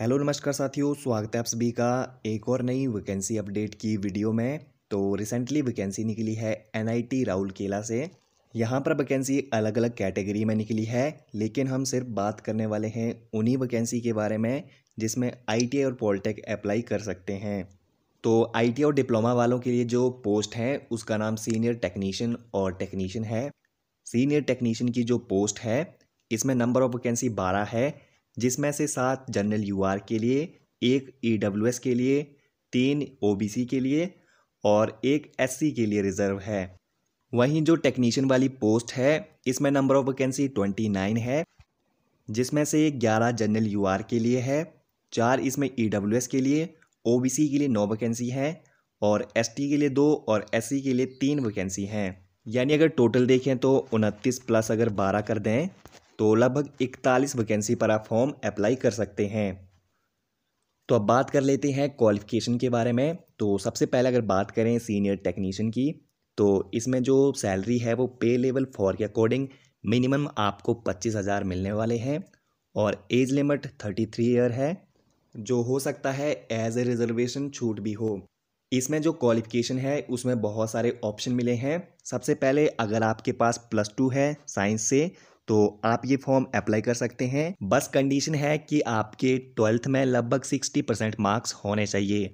hello नमस्कार साथियों स्वागत है आप सभी का एक और नई वैकेंसी अपडेट की वीडियो में तो रिसेंटली वैकेंसी निकली है एनआईटी केला से यहाँ पर वैकेंसी अलग अलग कैटेगरी में निकली है लेकिन हम सिर्फ बात करने वाले हैं उन्हीं वैकेंसी के बारे में जिसमें आई और पॉलिटेक अप्लाई कर सकते हैं तो आई और डिप्लोमा वालों के लिए जो पोस्ट है उसका नाम सीनियर टेक्नीशियन और टेक्नीशियन है सीनियर टेक्नीशियन की जो पोस्ट है इसमें नंबर ऑफ वैकेंसी बारह है जिसमें से सात जनरल यू के लिए एक ई के लिए तीन ओ के लिए और एक एस के लिए रिज़र्व है वहीं जो टेक्नीशियन वाली पोस्ट है इसमें number of vacancy twenty nine है जिसमें से ग्यारह जनरल यू के लिए है चार इसमें ई के लिए ओ के लिए नौ वैकेंसी हैं और एस के लिए दो और एस के लिए तीन वैकेंसी हैं यानी अगर टोटल देखें तो उनतीस प्लस अगर बारह कर दें तो लगभग इकतालीस वैकेंसी पर आप फॉर्म अप्लाई कर सकते हैं तो अब बात कर लेते हैं क्वालिफ़िकेशन के बारे में तो सबसे पहले अगर बात करें सीनियर टेक्नीशियन की तो इसमें जो सैलरी है वो पे लेवल फॉर के अकॉर्डिंग मिनिमम आपको पच्चीस हज़ार मिलने वाले हैं और age limit thirty three year है जो हो सकता है एज ए रिजर्वेशन छूट भी हो इसमें जो क्वालिफ़िकेशन है उसमें बहुत सारे ऑप्शन मिले हैं सबसे पहले अगर आपके पास प्लस टू है साइंस से तो आप ये फॉर्म अप्लाई कर सकते हैं बस कंडीशन है कि आपके ट्वेल्थ में लगभग सिक्सटी परसेंट मार्क्स होने चाहिए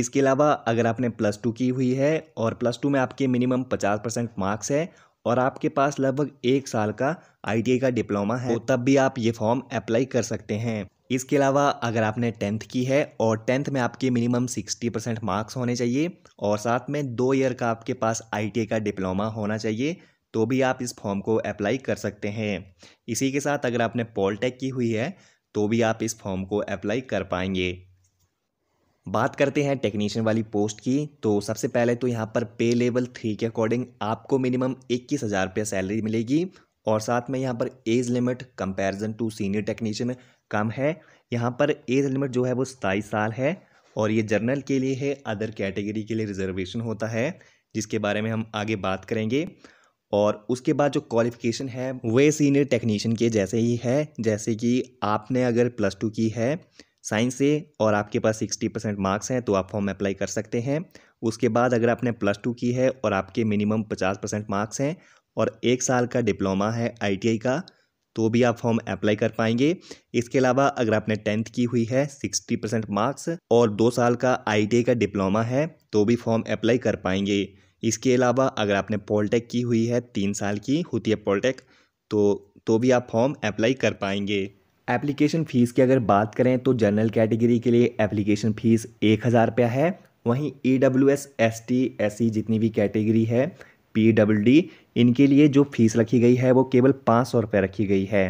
इसके अलावा अगर आपने प्लस टू की हुई है और प्लस टू में आपके मिनिमम पचास परसेंट मार्क्स है और आपके पास लगभग एक साल का आई का डिप्लोमा है तो तब भी आप ये फॉर्म अप्लाई कर सकते हैं इसके अलावा अगर आपने टेंथ की है और टेंथ में आपके मिनिमम सिक्सटी परसेंट मार्क्स होने चाहिए और साथ में दो ईयर का आपके पास आई का डिप्लोमा होना चाहिए तो भी आप इस फॉर्म को अप्लाई कर सकते हैं इसी के साथ अगर आपने पॉलटेक की हुई है तो भी आप इस फॉर्म को अप्लाई कर पाएंगे बात करते हैं टेक्नीशियन वाली पोस्ट की तो सबसे पहले तो यहाँ पर पे लेवल थ्री के अकॉर्डिंग आपको मिनिमम इक्कीस हज़ार रुपये सैलरी मिलेगी और साथ में यहाँ पर age limit comparison to senior technician कम है यहाँ पर एज लिमिट जो है वो सताईस साल है और ये जर्नल के लिए है अदर कैटेगरी के लिए रिजर्वेशन होता है जिसके बारे में हम आगे बात करेंगे और उसके बाद जो क्वालिफ़िकेशन है वे सीनियर टेक्नीशियन के जैसे ही है जैसे कि आपने अगर प्लस टू की है साइंस से और आपके पास सिक्सटी परसेंट मार्क्स हैं तो आप फॉर्म अप्लाई कर सकते हैं उसके बाद अगर आपने प्लस टू की है और आपके मिनिमम पचास परसेंट मार्क्स हैं और एक साल का डिप्लोमा है आईटीआई का तो भी आप फॉर्म अप्लाई कर पाएंगे इसके अलावा अगर आपने टेंथ की हुई है सिक्सटी परसेंट मार्क्स और दो साल का आई का डिप्लोमा है तो भी फॉर्म अप्लाई कर पाएंगे इसके अलावा अगर आपने पोलटेक की हुई है तीन साल की होती है पोलटेक तो तो भी आप फॉर्म अप्लाई कर पाएंगे एप्लीकेशन फ़ीस की अगर बात करें तो जनरल कैटेगरी के लिए एप्लीकेशन फ़ीस एक हज़ार रुपया है वहीं E W S S T S C जितनी भी कैटेगरी है पी डब्ल्यू डी इनके लिए जो फ़ीस रखी गई है वो केवल पाँच सौ रुपये रखी गई है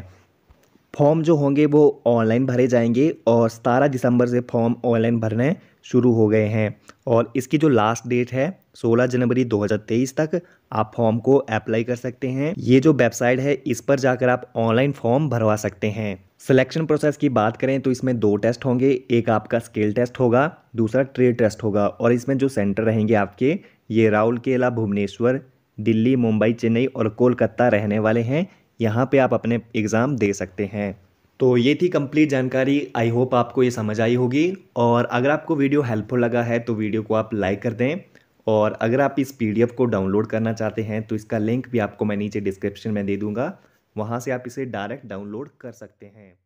फॉर्म जो होंगे वो ऑनलाइन भरे जाएंगे और सतारह दिसंबर से फॉर्म ऑनलाइन भरने शुरू हो गए हैं और इसकी जो लास्ट डेट है 16 जनवरी 2023 तक आप फॉर्म को अप्लाई कर सकते हैं ये जो वेबसाइट है इस पर जाकर आप ऑनलाइन फॉर्म भरवा सकते हैं सिलेक्शन प्रोसेस की बात करें तो इसमें दो टेस्ट होंगे एक आपका स्किल टेस्ट होगा दूसरा ट्रेड टेस्ट होगा और इसमें जो सेंटर रहेंगे आपके ये राहुल केला भुवनेश्वर दिल्ली मुंबई चेन्नई और कोलकाता रहने वाले हैं यहाँ पे आप अपने एग्ज़ाम दे सकते हैं तो ये थी कंप्लीट जानकारी आई होप आपको ये समझ आई होगी और अगर आपको वीडियो हेल्पफुल लगा है तो वीडियो को आप लाइक कर दें और अगर आप इस पी को डाउनलोड करना चाहते हैं तो इसका लिंक भी आपको मैं नीचे डिस्क्रिप्शन में दे दूँगा वहाँ से आप इसे डायरेक्ट डाउनलोड कर सकते हैं